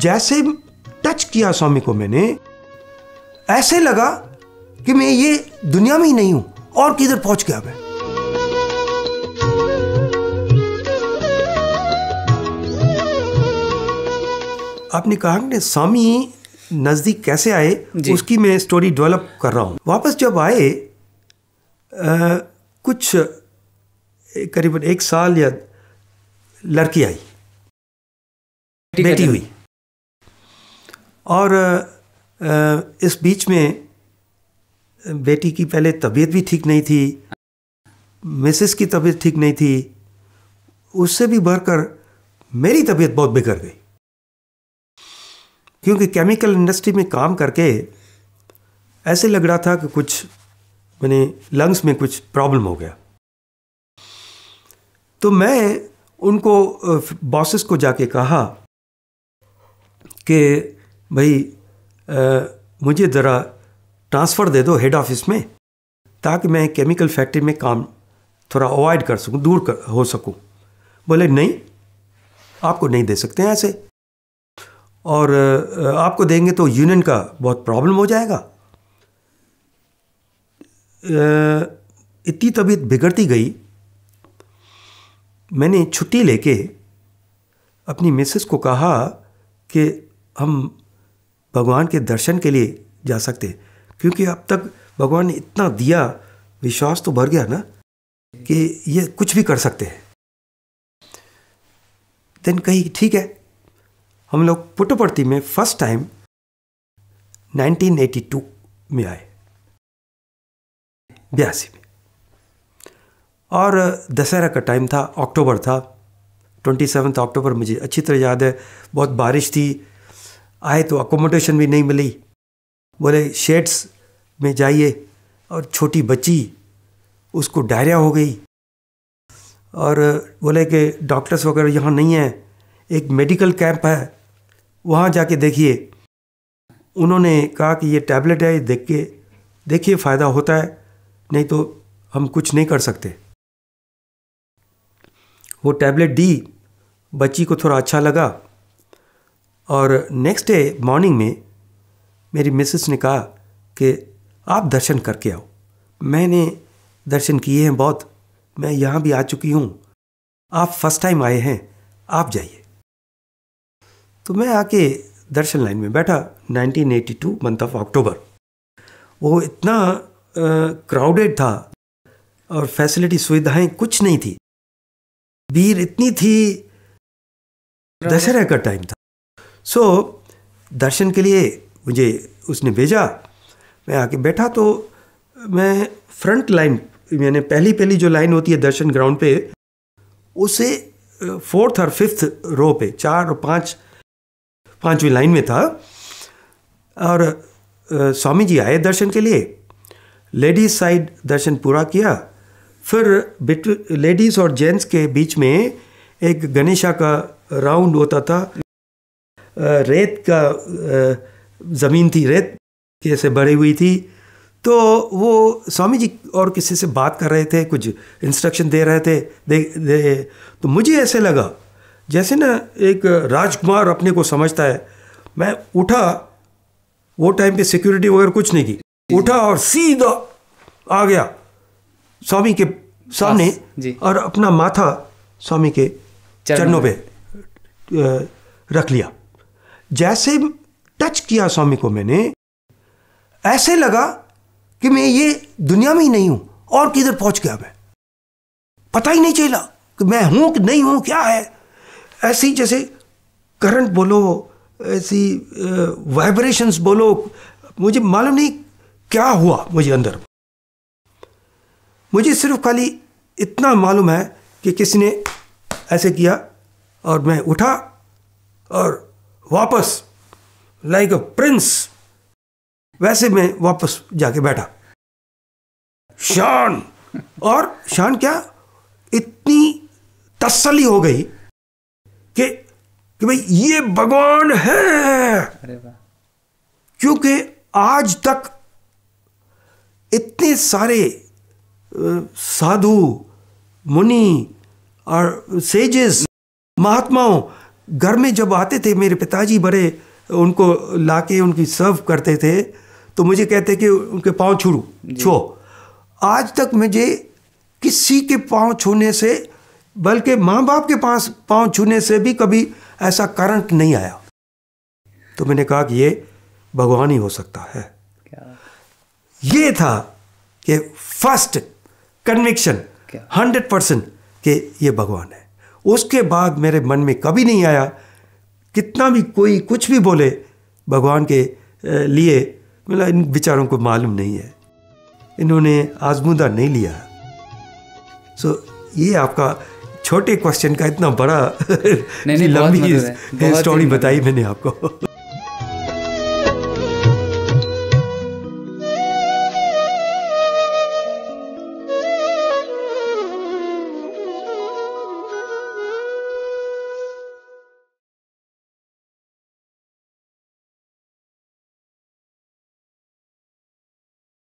जैसे टच किया स्वामी को मैंने ऐसे लगा कि मैं ये दुनिया में ही नहीं हूं और किधर पहुंच गया मैं आपने कहा कि स्वामी नज़दीक कैसे आए उसकी मैं स्टोरी डेवलप कर रहा हूं वापस जब आए आ, कुछ करीबन एक साल या लड़की आई बेटी हुई और इस बीच में बेटी की पहले तबीयत भी ठीक नहीं थी मिसेस की तबीयत ठीक नहीं थी उससे भी बढ़कर मेरी तबीयत बहुत बिगड़ गई क्योंकि केमिकल इंडस्ट्री में काम करके ऐसे लग रहा था कि कुछ मैंने लंग्स में कुछ प्रॉब्लम हो गया तो मैं उनको बॉसेस को जाके कहा कि भाई आ, मुझे ज़रा ट्रांसफ़र दे दो हेड ऑफिस में ताकि मैं केमिकल फैक्ट्री में काम थोड़ा अवॉइड कर सकूं दूर कर हो सकूं बोले नहीं आपको नहीं दे सकते हैं ऐसे और आपको देंगे तो यूनियन का बहुत प्रॉब्लम हो जाएगा इतनी तबीयत बिगड़ती गई मैंने छुट्टी लेके अपनी मिसेस को कहा कि हम भगवान के दर्शन के लिए जा सकते क्योंकि अब तक भगवान ने इतना दिया विश्वास तो भर गया ना कि ये कुछ भी कर सकते हैं देन कही ठीक है हम लोग पुटपर्ती में फर्स्ट टाइम 1982 में आए बयासी में और दशहरा का टाइम था अक्टूबर था ट्वेंटी सेवन्थ अक्टूबर मुझे अच्छी तरह याद है बहुत बारिश थी आए तो अकोमोडेशन भी नहीं मिली बोले शेड्स में जाइए और छोटी बच्ची उसको डायरिया हो गई और बोले कि डॉक्टर्स वगैरह यहाँ नहीं है एक मेडिकल कैंप है वहाँ जाके देखिए उन्होंने कहा कि ये टैबलेट है ये देख के देखिए फ़ायदा होता है नहीं तो हम कुछ नहीं कर सकते वो टैबलेट दी बच्ची को थोड़ा अच्छा लगा और नेक्स्ट डे मॉर्निंग में मेरी मिसेस ने कहा कि आप दर्शन करके आओ मैंने दर्शन किए हैं बहुत मैं यहाँ भी आ चुकी हूँ आप फर्स्ट टाइम आए हैं आप जाइए तो मैं आके दर्शन लाइन में बैठा 1982 मंथ ऑफ अक्टूबर वो इतना क्राउडेड था और फैसिलिटी सुविधाएं कुछ नहीं थी भीड़ इतनी थी दशहरा का टाइम था सो so, दर्शन के लिए मुझे उसने भेजा मैं आके बैठा तो मैं फ्रंट लाइन मैंने पहली पहली जो लाइन होती है दर्शन ग्राउंड पे उसे फोर्थ और फिफ्थ रो पे चार और पाँच पाँचवीं लाइन में था और स्वामी जी आए दर्शन के लिए लेडीज साइड दर्शन पूरा किया फिर लेडीज़ और जेंट्स के बीच में एक गणेशा का राउंड होता था रेत का ज़मीन थी रेत कैसे भरी हुई थी तो वो स्वामी जी और किसी से बात कर रहे थे कुछ इंस्ट्रक्शन दे रहे थे दे, दे तो मुझे ऐसे लगा जैसे ना एक राजकुमार अपने को समझता है मैं उठा वो टाइम पे सिक्योरिटी वगैरह कुछ नहीं की उठा और सीधा आ गया स्वामी के सामने और अपना माथा स्वामी के चरणों पे रख लिया जैसे टच किया स्वामी को मैंने ऐसे लगा कि मैं ये दुनिया में ही नहीं हूं और किधर पहुंच गया मैं पता ही नहीं चला कि मैं हूं कि नहीं हूं क्या है ऐसी जैसे करंट बोलो ऐसी वाइब्रेशंस बोलो मुझे मालूम नहीं क्या हुआ मुझे अंदर मुझे सिर्फ खाली इतना मालूम है कि किसी ने ऐसे किया और मैं उठा और वापस लाइक अ प्रिंस वैसे मैं वापस जाके बैठा शान और शान क्या इतनी तसली हो गई कि कि भाई ये भगवान है क्योंकि आज तक इतने सारे साधु मुनि और सेजेस महात्माओं घर में जब आते थे मेरे पिताजी बड़े उनको ला के उनकी सर्व करते थे तो मुझे कहते कि उनके पाँव छुड़ू छो आज तक मुझे किसी के पाँव छूने से बल्कि माँ बाप के पास पाँव छूने से भी कभी ऐसा करंट नहीं आया तो मैंने कहा कि ये भगवान ही हो सकता है ये था कि फर्स्ट कन्विक्शन हंड्रेड परसेंट कि ये भगवान है उसके बाद मेरे मन में कभी नहीं आया कितना भी कोई कुछ भी बोले भगवान के लिए मतलब इन विचारों को मालूम नहीं है इन्होंने आजमूदा नहीं लिया सो so, ये आपका छोटे क्वेश्चन का इतना बड़ा नहीं, नहीं, लंबी स्टोरी बताई मैंने आपको